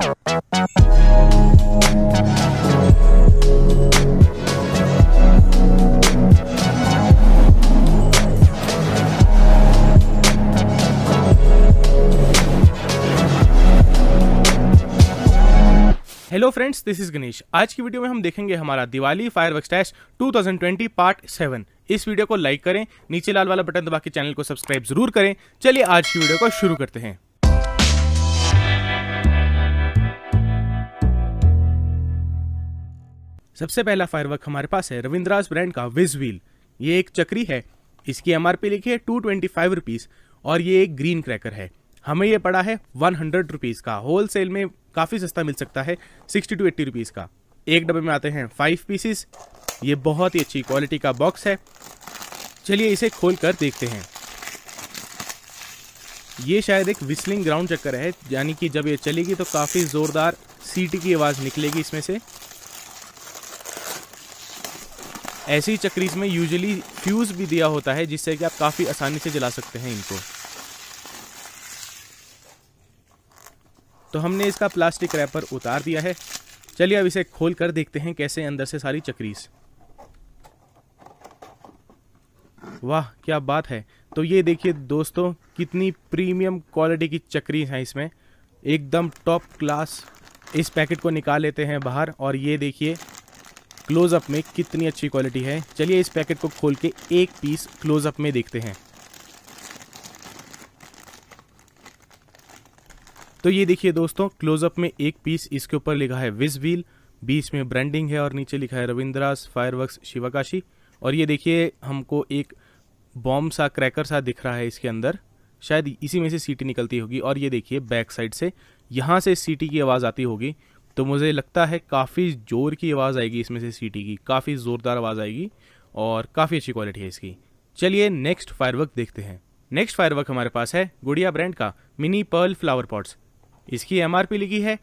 hello friends this is Ganesh आज की video में हम देखेंगे हमारा Diwali fire works stash 2020 part seven इस वीडियो को लाइक करें नीचे लाल वाला बटन दबा के चैनल को सब्सक्राइब जरूर करें चलिए आज की वीडियो को शुरू करते हैं सबसे पहला फायरवर्क हमारे पास है रविंद्रास ब्रांड का विज व्हील ये एक चक्री है इसकी एम लिखी है टू ट्वेंटी फाइव रुपीज़ और ये एक ग्रीन क्रैकर है हमें ये पड़ा है वन हंड्रेड रुपीज़ का होल सेल में काफ़ी सस्ता मिल सकता है सिक्सटी टू एट्टी रुपीज़ का एक डब्बे में आते हैं फाइव पीसीस ये बहुत ही अच्छी क्वालिटी का बॉक्स है चलिए इसे खोल कर देखते हैं ये शायद एक विस्लिंग ग्राउंड चक्कर है यानी कि जब ये चलेगी तो काफ़ी ज़ोरदार सीटी की आवाज़ निकलेगी इसमें से ऐसी चक्रीज में यूजली फ्यूज़ भी दिया होता है जिससे कि आप काफ़ी आसानी से जला सकते हैं इनको तो हमने इसका प्लास्टिक रैपर उतार दिया है चलिए अब इसे खोल कर देखते हैं कैसे अंदर से सारी चक्रीज वाह क्या बात है तो ये देखिए दोस्तों कितनी प्रीमियम क्वालिटी की चक्री है इसमें एकदम टॉप क्लास इस पैकेट को निकाल लेते हैं बाहर और ये देखिए क्लोजअप में कितनी अच्छी क्वालिटी है चलिए इस पैकेट को खोल के एक पीस क्लोजअप में देखते हैं तो ये देखिए दोस्तों क्लोजअप में एक पीस इसके ऊपर लिखा है विज व्हील बीच में ब्रांडिंग है और नीचे लिखा है रविंद्रास फायरवर्क्स शिवाकाशी और ये देखिए हमको एक बॉम्ब सा क्रैकर सा दिख रहा है इसके अंदर शायद इसी में से सीटी निकलती होगी और ये देखिए बैक साइड से यहाँ से सीटी की आवाज़ आती होगी तो मुझे लगता है काफ़ी ज़ोर की आवाज़ आएगी इसमें से सीटी की काफ़ी ज़ोरदार आवाज़ आएगी और काफ़ी अच्छी क्वालिटी है इसकी चलिए नेक्स्ट फायरवर्क देखते हैं नेक्स्ट फायरवर्क हमारे पास है गुड़िया ब्रांड का मिनी पर्ल फ्लावर पॉट्स इसकी एम लिखी है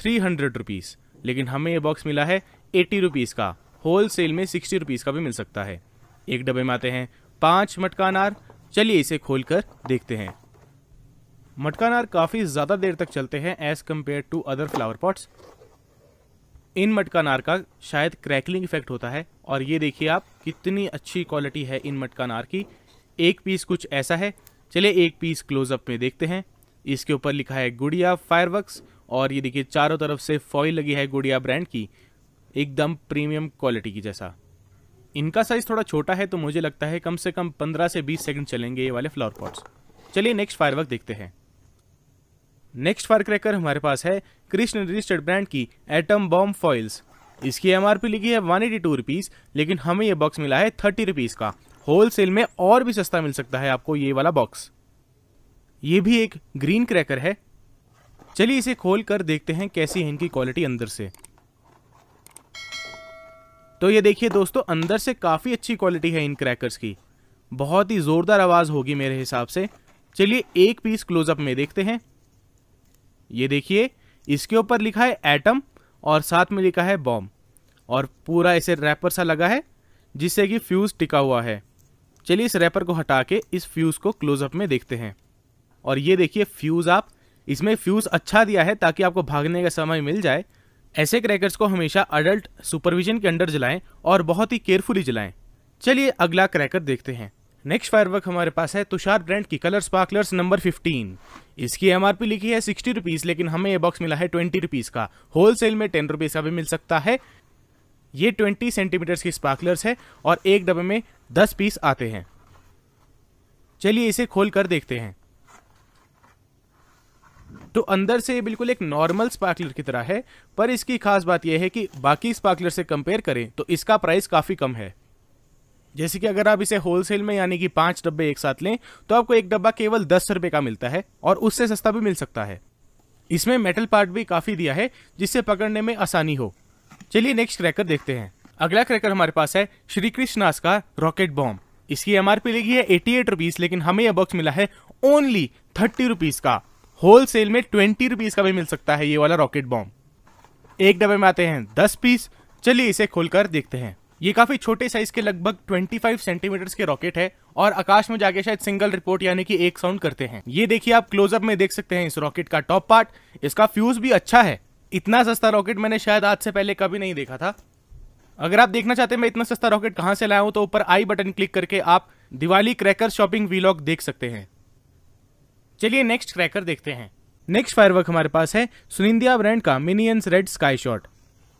थ्री हंड्रेड रुपीज़ लेकिन हमें ये बॉक्स मिला है एट्टी रुपीज़ का होल सेल में सिक्सटी रुपीज़ का भी मिल सकता है एक डब्बे में आते हैं पाँच मटका अनार चलिए इसे खोल कर देखते हैं मटका अनार काफ़ी ज़्यादा देर तक चलते हैं as compare to other flower pots in मटका नार का शायद क्रैकलिंग इफेक्ट होता है और ये देखिए आप कितनी अच्छी क्वालिटी है इन मटका नार की एक पीस कुछ ऐसा है चलिए एक पीस क्लोजअप में देखते हैं इसके ऊपर लिखा है गुड़िया फायरवर्क्स और ये देखिए चारों तरफ से फॉइल लगी है गुड़िया ब्रांड की एकदम प्रीमियम क्वालिटी की जैसा इनका साइज़ थोड़ा छोटा है तो मुझे लगता है कम से कम 15 से 20 सेकंड चलेंगे ये वाले फ्लावर पॉट्स चलिए नेक्स्ट फायरवर्क देखते हैं नेक्स्ट फायर क्रैकर हमारे पास है कृष्ण रजिस्टर्ड ब्रांड की एटम बॉम्ब फॉइल्स इसकी एमआरपी लिखी है वन एटी टू रुपीज़ लेकिन हमें यह बॉक्स मिला है थर्टी रुपीज़ का होलसेल में और भी सस्ता मिल सकता है आपको ये वाला बॉक्स ये भी एक ग्रीन क्रैकर है चलिए इसे खोल कर देखते हैं कैसी है इनकी क्वालिटी अंदर से तो ये देखिए दोस्तों अंदर से काफ़ी अच्छी क्वालिटी है इन क्रैकर्स की बहुत ही ज़ोरदार आवाज़ होगी मेरे हिसाब से चलिए एक पीस क्लोजअप में देखते हैं ये देखिए इसके ऊपर लिखा है एटम और साथ में लिखा है बॉम्ब और पूरा इसे रैपर सा लगा है जिससे कि फ्यूज़ टिका हुआ है चलिए इस रैपर को हटा के इस फ्यूज़ को क्लोजअप में देखते हैं और ये देखिए फ्यूज़ आप इसमें फ्यूज़ अच्छा दिया है ताकि आपको भागने का समय मिल जाए ऐसे क्रैकर्स को हमेशा अडल्ट सुपरविजन के अंडर जलाएं और बहुत ही केयरफुली जलाएं चलिए अगला क्रैकर देखते हैं नेक्स्ट फायरवर्क हमारे पास है तुषार ब्रांड की कलर स्पार्कलर्स नंबर 15 इसकी एमआरपी लिखी है सिक्सटी रुपीज़ लेकिन हमें ये बॉक्स मिला है ट्वेंटी रुपीज़ का होलसेल में टेन रुपीज़ का भी मिल सकता है ये ट्वेंटी सेंटीमीटर्स की स्पार्कलर्स है और एक डब्बे में दस पीस आते हैं चलिए इसे खोल कर देखते हैं तो अंदर से ये बिल्कुल एक नॉर्मल स्पार्कलर की तरह है पर इसकी खास बात यह है कि बाकी स्पार्कलर से कंपेयर करें तो इसका प्राइस काफ़ी कम है जैसे कि अगर आप इसे होलसेल में यानी कि पांच डब्बे एक साथ लें तो आपको एक डब्बा केवल दस रुपए का मिलता है और उससे सस्ता भी मिल सकता है इसमें मेटल पार्ट भी काफ़ी दिया है जिससे पकड़ने में आसानी हो चलिए नेक्स्ट क्रैकर देखते हैं अगला क्रैकर हमारे पास है श्री कृष्णास का रॉकेट बॉम्ब इसकी एम लगी है एटी एट रुपीज लेकिन हमें यह बॉक्स मिला है ओनली थर्टी रुपीज का होल सेल में ट्वेंटी रुपीज का भी मिल सकता है ये वाला रॉकेट बॉम्ब एक डब्बे में आते हैं दस पीस चलिए इसे खोलकर देखते हैं ये काफी छोटे साइज के लगभग 25 सेंटीमीटर के रॉकेट है और आकाश में जाके शायद सिंगल रिपोर्ट यानी कि एक साउंड करते हैं ये देखिए आप क्लोजअप में देख सकते हैं इस रॉकेट का टॉप पार्ट इसका फ्यूज भी अच्छा है इतना सस्ता रॉकेट मैंने शायद आज से पहले कभी नहीं देखा था अगर आप देखना चाहते हैं मैं इतना सस्ता रॉकेट कहाँ से लाया हूँ तो ऊपर आई बटन क्लिक करके आप दिवाली क्रैकर शॉपिंग वीलॉग देख सकते हैं चलिए नेक्स्ट क्रैकर देखते हैं नेक्स्ट फायरवर्क हमारे पास है सुनिंदिया ब्रांड का मिनियंस रेड स्काई शॉट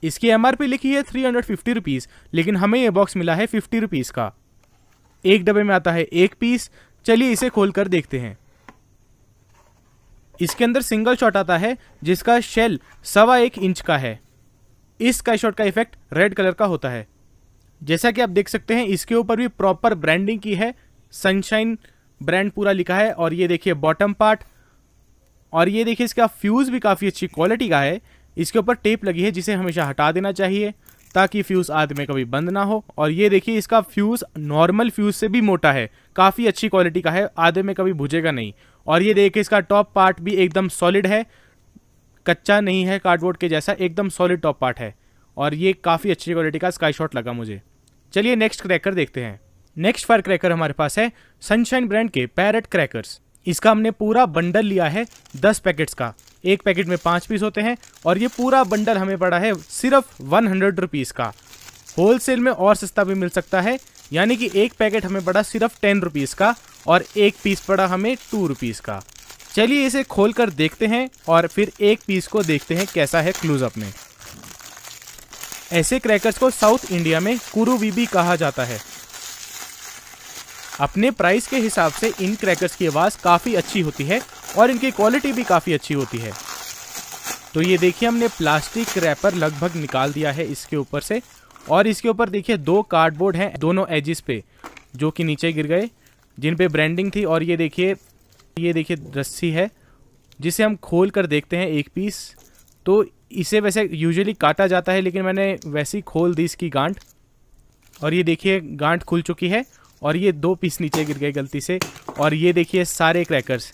इसकी एम लिखी है थ्री हंड्रेड फिफ्टी रुपीज़ लेकिन हमें यह बॉक्स मिला है फिफ्टी रुपीज़ का एक डब्बे में आता है एक पीस चलिए इसे खोल कर देखते हैं इसके अंदर सिंगल शॉट आता है जिसका शेल सवा एक इंच का है इस स्काई शॉट का इफेक्ट रेड कलर का होता है जैसा कि आप देख सकते हैं इसके ऊपर भी प्रॉपर ब्रांडिंग की है सनशाइन ब्रांड पूरा लिखा है और ये देखिए बॉटम पार्ट और ये देखिए इसका फ्यूज़ भी काफ़ी अच्छी क्वालिटी का है इसके ऊपर टेप लगी है जिसे हमेशा हटा देना चाहिए ताकि फ्यूज़ आदि में कभी बंद ना हो और ये देखिए इसका फ्यूज़ नॉर्मल फ्यूज़ से भी मोटा है काफ़ी अच्छी क्वालिटी का है आधे में कभी भुजेगा नहीं और ये देखिए इसका टॉप पार्ट भी एकदम सॉलिड है कच्चा नहीं है कार्डबोर्ड के जैसा एकदम सॉलिड टॉप पार्ट है और ये काफ़ी अच्छी क्वालिटी का स्काई शॉट लगा मुझे चलिए नेक्स्ट क्रैकर देखते हैं नेक्स्ट फर क्रैकर हमारे पास है सनशाइन ब्रांड के पैरट क्रैकर्स इसका हमने पूरा बंडल लिया है दस पैकेट्स का एक पैकेट में पाँच पीस होते हैं और ये पूरा बंडल हमें पड़ा है सिर्फ वन हंड्रेड रुपीज़ का होलसेल में और सस्ता भी मिल सकता है यानी कि एक पैकेट हमें पड़ा सिर्फ टेन रुपीज़ का और एक पीस पड़ा हमें टू रुपीज़ का चलिए इसे खोल कर देखते हैं और फिर एक पीस को देखते हैं कैसा है क्लूजअप में ऐसे क्रैकर्स को साउथ इंडिया में कुरु बीबी कहा जाता है अपने प्राइस के हिसाब से इन क्रैकर्स की आवाज़ काफ़ी अच्छी होती है और इनकी क्वालिटी भी काफ़ी अच्छी होती है तो ये देखिए हमने प्लास्टिक रैपर लगभग निकाल दिया है इसके ऊपर से और इसके ऊपर देखिए दो कार्डबोर्ड हैं दोनों एजिस पे जो कि नीचे गिर गए जिन पे ब्रांडिंग थी और ये देखिए ये देखिए रस्सी है जिसे हम खोल कर देखते हैं एक पीस तो इसे वैसे यूजुअली काटा जाता है लेकिन मैंने वैसे ही खोल दी इसकी गांठ और ये देखिए गांठ खुल चुकी है और ये दो पीस नीचे गिर गए गलती से और ये देखिए सारे क्रैकर्स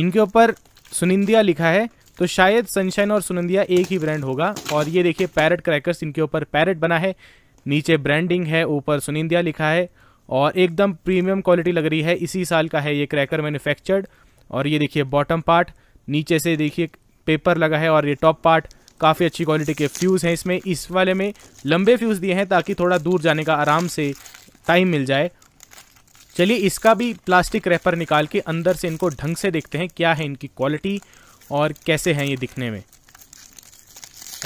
इनके ऊपर सुनिंदिया लिखा है तो शायद सनशाइन और सुनंदिया एक ही ब्रांड होगा और ये देखिए पैरट क्रैकर्स इनके ऊपर पैरट बना है नीचे ब्रांडिंग है ऊपर सुनिंदिया लिखा है और एकदम प्रीमियम क्वालिटी लग रही है इसी साल का है ये क्रैकर मैन्युफैक्चर्ड और ये देखिए बॉटम पार्ट नीचे से देखिए पेपर लगा है और ये टॉप पार्ट काफ़ी अच्छी क्वालिटी के फ्यूज़ हैं इसमें इस वाले में लंबे फ्यूज़ दिए हैं ताकि थोड़ा दूर जाने का आराम से टाइम मिल जाए चलिए इसका भी प्लास्टिक रैपर निकाल के अंदर से इनको ढंग से देखते हैं क्या है इनकी क्वालिटी और कैसे हैं ये दिखने में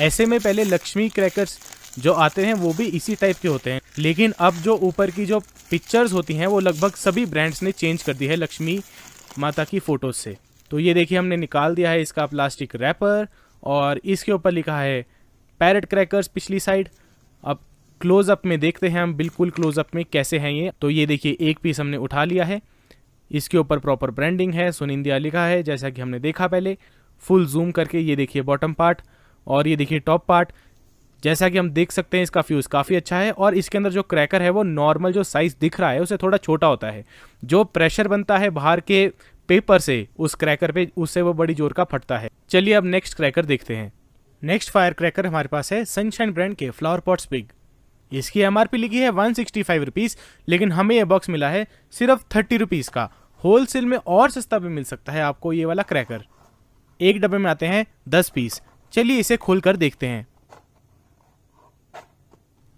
ऐसे में पहले लक्ष्मी क्रैकर्स जो आते हैं वो भी इसी टाइप के होते हैं लेकिन अब जो ऊपर की जो पिक्चर्स होती हैं वो लगभग सभी ब्रांड्स ने चेंज कर दी है लक्ष्मी माता की फ़ोटोज़ से तो ये देखिए हमने निकाल दिया है इसका प्लास्टिक रैपर और इसके ऊपर लिखा है पैरट क्रैकर्स पिछली साइड क्लोज़अप में देखते हैं हम बिल्कुल क्लोज़अप में कैसे हैं ये तो ये देखिए एक पीस हमने उठा लिया है इसके ऊपर प्रॉपर ब्रांडिंग है सुनिंदिया लिखा है जैसा कि हमने देखा पहले फुल जूम करके ये देखिए बॉटम पार्ट और ये देखिए टॉप पार्ट जैसा कि हम देख सकते हैं इसका फ्यूज़ काफ़ी अच्छा है और इसके अंदर जो क्रैकर है वो नॉर्मल जो साइज़ दिख रहा है उसे थोड़ा छोटा होता है जो प्रेशर बनता है बाहर के पेपर से उस क्रैकर पे उससे वो बड़ी जोर का फटता है चलिए अब नेक्स्ट क्रैकर देखते हैं नेक्स्ट फायर क्रैकर हमारे पास है सनशाइन ब्रांड के फ्लावर पॉट्स पिग इसकी एम लिखी है वन सिक्सटी लेकिन हमें यह बॉक्स मिला है सिर्फ थर्टी रुपीज़ का होल में और सस्ता भी मिल सकता है आपको ये वाला क्रैकर एक डब्बे में आते हैं दस पीस चलिए इसे खोल कर देखते हैं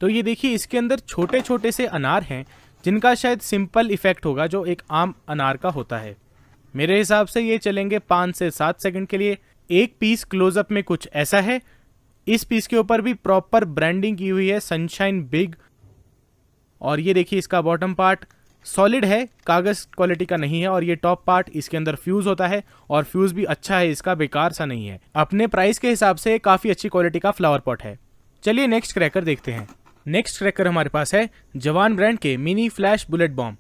तो ये देखिए इसके अंदर छोटे छोटे से अनार हैं जिनका शायद सिंपल इफेक्ट होगा जो एक आम अनार का होता है मेरे हिसाब से ये चलेंगे पाँच से सात सेकंड के लिए एक पीस क्लोजअप में कुछ ऐसा है इस पीस के ऊपर भी प्रॉपर ब्रांडिंग की हुई है सनशाइन बिग और ये देखिए इसका बॉटम पार्ट सॉलिड है कागज़ क्वालिटी का नहीं है और ये टॉप पार्ट इसके अंदर फ्यूज़ होता है और फ्यूज़ भी अच्छा है इसका बेकार सा नहीं है अपने प्राइस के हिसाब से काफ़ी अच्छी क्वालिटी का फ्लावर पॉट है चलिए नेक्स्ट क्रैकर देखते हैं नेक्स्ट क्रैकर हमारे पास है जवान ब्रांड के मिनी फ्लैश बुलेट बॉम्ब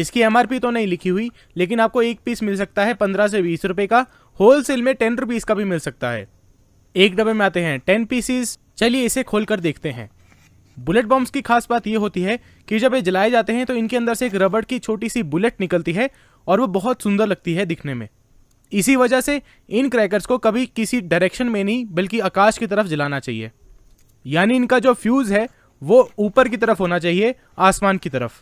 इसकी एमआरपी तो नहीं लिखी हुई लेकिन आपको एक पीस मिल सकता है पंद्रह से बीस रुपये का होलसेल में टेन रुपीज़ का भी मिल सकता है एक डब्बे में आते हैं टेन पीसीस चलिए इसे खोलकर देखते हैं बुलेट बॉम्ब्स की खास बात यह होती है कि जब ये जलाए जाते हैं तो इनके अंदर से एक रबड़ की छोटी सी बुलेट निकलती है और वो बहुत सुंदर लगती है दिखने में इसी वजह से इन क्रैकर्स को कभी किसी डायरेक्शन में नहीं बल्कि आकाश की तरफ जलाना चाहिए यानी इनका जो फ्यूज़ है वो ऊपर की तरफ होना चाहिए आसमान की तरफ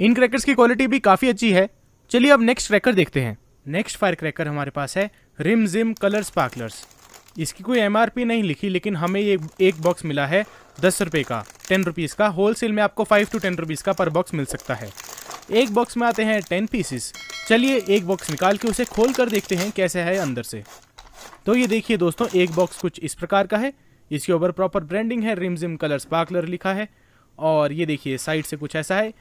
इन क्रैकर्स की क्वालिटी भी काफ़ी अच्छी है चलिए अब नेक्स्ट क्रैकर देखते हैं नेक्स्ट फायर क्रैकर हमारे पास है रिम जिम कलर स्पार्कलर्स इसकी कोई एमआरपी नहीं लिखी लेकिन हमें ये एक बॉक्स मिला है दस रुपये का टेन रुपीज़ का होलसेल में आपको फाइव टू टेन रुपीज़ का पर बॉक्स मिल सकता है एक बॉक्स में आते हैं टेन पीसेस चलिए एक बॉक्स निकाल के उसे खोल कर देखते हैं कैसे है अंदर से तो ये देखिए दोस्तों एक बॉक्स कुछ इस प्रकार का है इसके ऊपर प्रॉपर ब्रांडिंग है रिमजिम कलर स्पार्कलर लिखा है और ये देखिए साइड से कुछ ऐसा है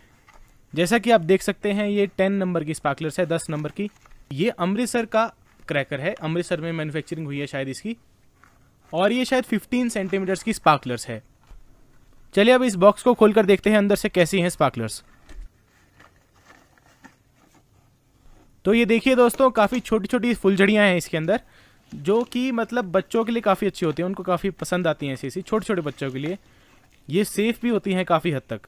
जैसा कि आप देख सकते हैं ये टेन नंबर की स्पार्कलर्स है दस नंबर की ये अमृतसर का क्रैकर है अमृतसर में मैन्युफैक्चरिंग हुई है शायद इसकी और ये शायद 15 सेंटीमीटर्स की स्पार्कलर्स है चलिए अब इस बॉक्स को खोलकर देखते हैं अंदर से कैसी हैं स्पार्कलर्स तो ये देखिए दोस्तों काफ़ी छोटी छोटी फुलझड़ियाँ हैं इसके अंदर जो कि मतलब बच्चों के लिए काफ़ी अच्छी होती हैं उनको काफ़ी पसंद आती हैं ऐसी ऐसी छोटे छोटे बच्चों के लिए ये सेफ़ भी होती हैं काफ़ी हद तक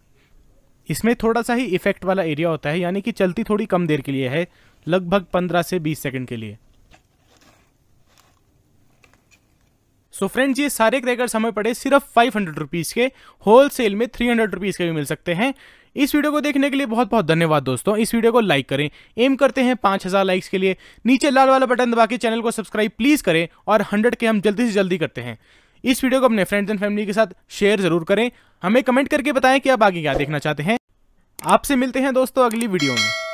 इसमें थोड़ा सा ही इफ़ेक्ट वाला एरिया होता है यानी कि चलती थोड़ी कम देर के लिए है लगभग पंद्रह से बीस सेकेंड के लिए सो फ्रेंड्स ये सारे क्रैकर्स हमें पड़े सिर्फ फाइव हंड्रेड रुपीज़ के होल सेल में थ्री हंड्रेड रुपीज़ के भी मिल सकते हैं इस वीडियो को देखने के लिए बहुत बहुत धन्यवाद दोस्तों इस वीडियो को लाइक करें एम करते हैं पाँच हज़ार लाइक्स के लिए नीचे लाल वाला बटन दबा के चैनल को सब्सक्राइब प्लीज़ करें और हंड्रेड के हम जल्दी से जल्दी करते हैं इस वीडियो को अपने फ्रेंड्स एंड फैमिली के साथ शेयर ज़रूर करें हमें कमेंट करके बताएं कि आप आगे क्या देखना चाहते हैं आपसे मिलते हैं दोस्तों अगली वीडियो में